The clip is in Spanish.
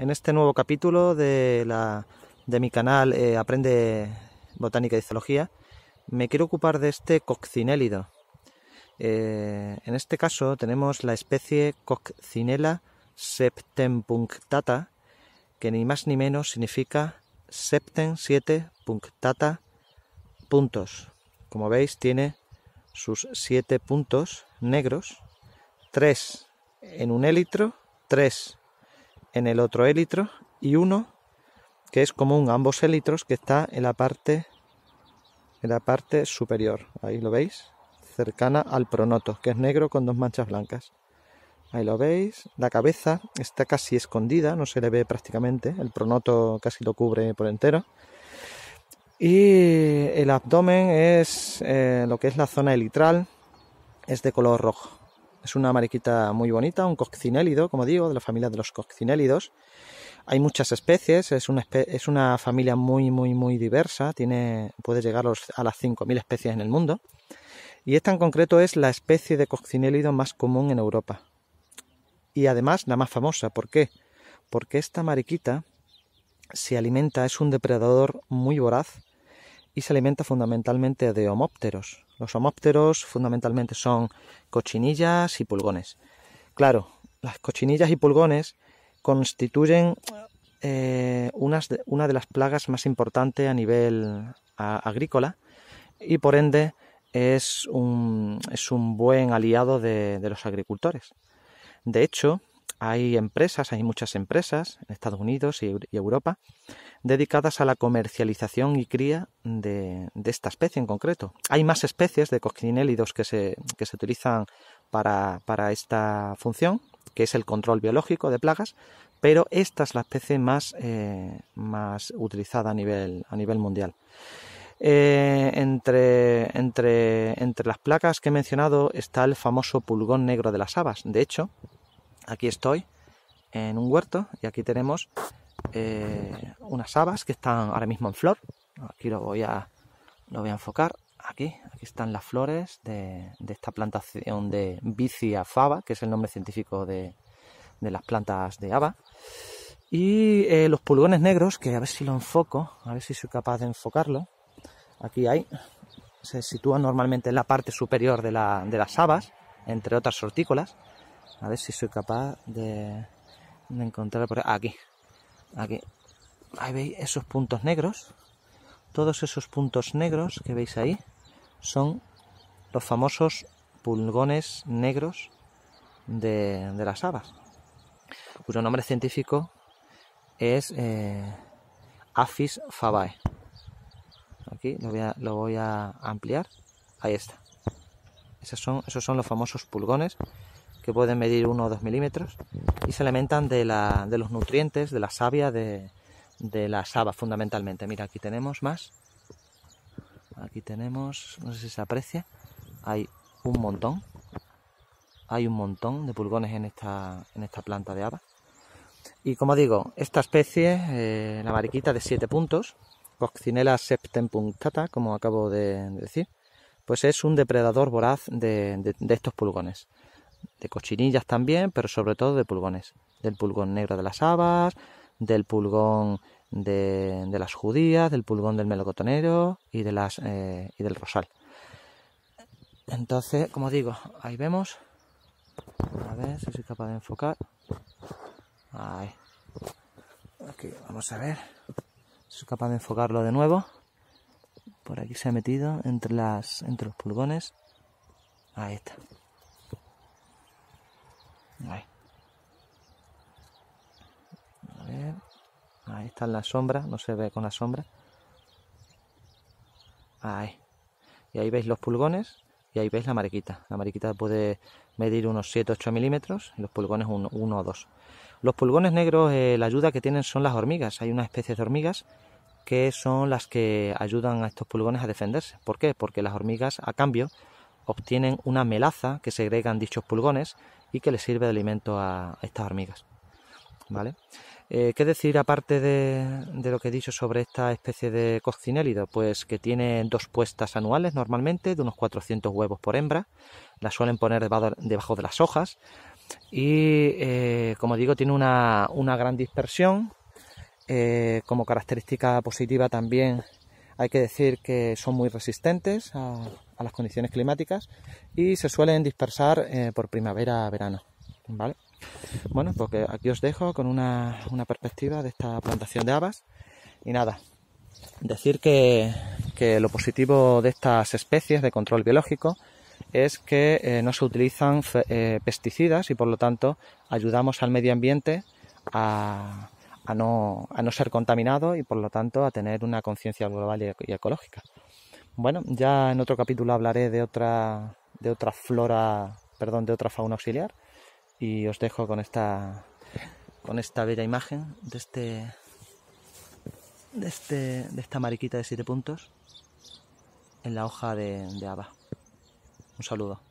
en este nuevo capítulo de, la, de mi canal eh, Aprende Botánica y Zoología, me quiero ocupar de este coccinélido. Eh, en este caso tenemos la especie Coccinella septempunctata, que ni más ni menos significa septen siete, punctata puntos. Como veis, tiene sus siete puntos negros, tres en un élitro, tres en el otro élitro y uno que es común a ambos élitros que está en la parte en la parte superior, ahí lo veis, cercana al pronoto, que es negro con dos manchas blancas. Ahí lo veis, la cabeza está casi escondida, no se le ve prácticamente, el pronoto casi lo cubre por entero. Y el abdomen es eh, lo que es la zona elitral, es de color rojo. Es una mariquita muy bonita, un coccinélido, como digo, de la familia de los coccinélidos. Hay muchas especies, es una, es una familia muy, muy, muy diversa, tiene, puede llegar a las 5.000 especies en el mundo. Y esta en concreto es la especie de coccinélido más común en Europa. Y además la más famosa, ¿por qué? Porque esta mariquita se alimenta, es un depredador muy voraz, y se alimenta fundamentalmente de homópteros. Los homópteros fundamentalmente son cochinillas y pulgones. Claro, las cochinillas y pulgones constituyen eh, una de las plagas más importantes a nivel agrícola y por ende es un, es un buen aliado de los agricultores. De hecho, hay empresas, hay muchas empresas en Estados Unidos y, Europa dedicadas a la comercialización y cría de, esta especie en concreto. Hay más especies de cosquinélidos que se, que se utilizan para, esta función, que es el control biológico de plagas, pero esta es la especie más, eh, utilizada a nivel, mundial. Eh, entre, entre las plagas que he mencionado está el famoso pulgón negro de las habas. De hecho, Aquí estoy en un huerto y aquí tenemos eh, unas habas que están ahora mismo en flor. Aquí lo voy a, enfocar. Aquí, aquí están las flores de, esta plantación de Vicia faba, que es el nombre científico de, las plantas de haba. Y eh, los pulgones negros, que a ver si lo enfoco, a ver si soy capaz de enfocarlo. Aquí hay, se sitúan normalmente en la parte superior de, de las habas, entre otras hortícolas. A ver si soy capaz de, encontrar por aquí. Aquí. Ahí veis esos puntos negros. Todos esos puntos negros que veis ahí son los famosos pulgones negros de, las habas, cuyo nombre científico es eh, Aphis fabae. Aquí lo voy, a, lo voy a ampliar. Ahí está. Esos son, esos son los famosos pulgones que pueden medir 1 o 2 milímetros, y se alimentan de, los nutrientes, de la savia, de, las la fundamentalmente. Mira, aquí tenemos más. Aquí tenemos, no sé si se aprecia, hay un montón. Hay un montón de pulgones en esta, planta de haba. Y como digo, esta especie, eh, la mariquita de 7 puntos, Coccinella septempunctata, como acabo de decir, pues es un depredador voraz de estos pulgones de cochinillas también, pero sobre todo de pulgones, del pulgón negro de las habas, del pulgón de, las judías, del pulgón del melocotonero y, de las, eh, y del rosal. Entonces, como digo, ahí vemos. A ver si soy capaz de enfocar. Ahí. Aquí, vamos a ver. si Soy capaz de enfocarlo de nuevo. Por aquí se ha metido entre, las, entre los pulgones. Ahí está. Ahí. A ver. está la sombra, no se ve con la sombra. Ahí. Y ahí veis los pulgones y ahí veis la mariquita. La mariquita puede medir unos 7-8 milímetros y los pulgones 1 o 2. Los pulgones negros, eh, la ayuda que tienen son las hormigas. Hay unas especies de hormigas que son las que ayudan a estos pulgones a defenderse. ¿Por qué? Porque las hormigas, a cambio, obtienen una melaza que segregan dichos pulgones y que le sirve de alimento a estas hormigas. ¿Vale? Eh, ¿Qué decir aparte de, lo que he dicho sobre esta especie de coccinélido? Pues que tiene dos puestas anuales normalmente, de unos 400 huevos por hembra. ...la suelen poner debajo de las hojas. Y eh, como digo, tiene una, gran dispersión. Eh, como característica positiva también hay que decir que son muy resistentes a, a las condiciones climáticas y se suelen dispersar eh, por primavera-verano. ¿vale? Bueno, porque pues aquí os dejo con una, perspectiva de esta plantación de habas. Y nada, decir que, lo positivo de estas especies de control biológico es que eh, no se utilizan eh, pesticidas y por lo tanto ayudamos al medio ambiente a, no, a no ser contaminado y por lo tanto a tener una conciencia global y ecológica. Bueno, ya en otro capítulo hablaré de otra, de otra flora, perdón, de otra fauna auxiliar y os dejo con esta, con esta bella imagen de este, de este, de esta mariquita de siete puntos en la hoja de, de Un saludo.